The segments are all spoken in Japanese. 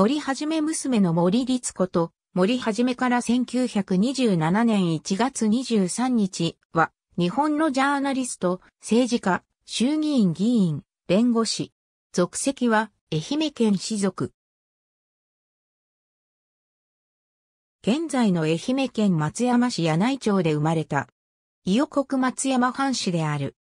森はじめ娘の森律子と、森はじめから1927年1月23日は、日本のジャーナリスト、政治家、衆議院議員、弁護士。属籍は、愛媛県氏族。現在の愛媛県松山市柳井町で生まれた。伊予国松山藩士である。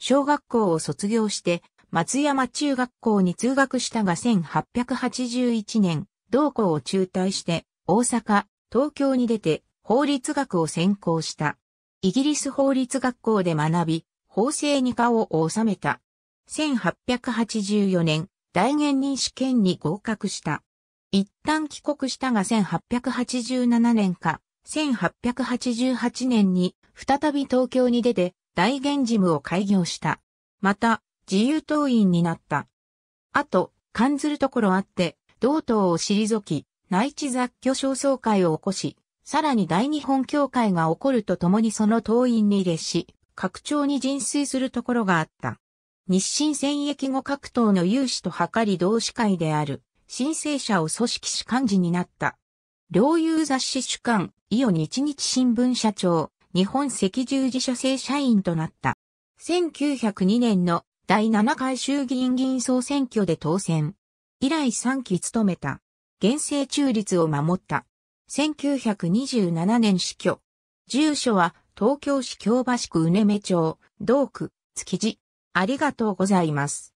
小学校を卒業して、松山中学校に通学したが1881年、同校を中退して、大阪、東京に出て、法律学を専攻した。イギリス法律学校で学び、法制に顔を収めた。1884年、大元任試験に合格した。一旦帰国したが1887年か、1888年に再び東京に出て、大元事務を開業した。また、自由党員になった。あと、感ずるところあって、同党を退き、内地雑居焦燥会を起こし、さらに大日本協会が起こるとともにその党員に列し、拡張に人水するところがあった。日清戦役後各党の有志と図り同志会である、申請者を組織し幹事になった。領有雑誌主幹、伊予日日新聞社長、日本赤十字社正社員となった。1902年の第7回衆議院議員総選挙で当選。以来3期務めた。現政中立を守った。1927年死去。住所は東京市京橋区うねめ町、同区、築地。ありがとうございます。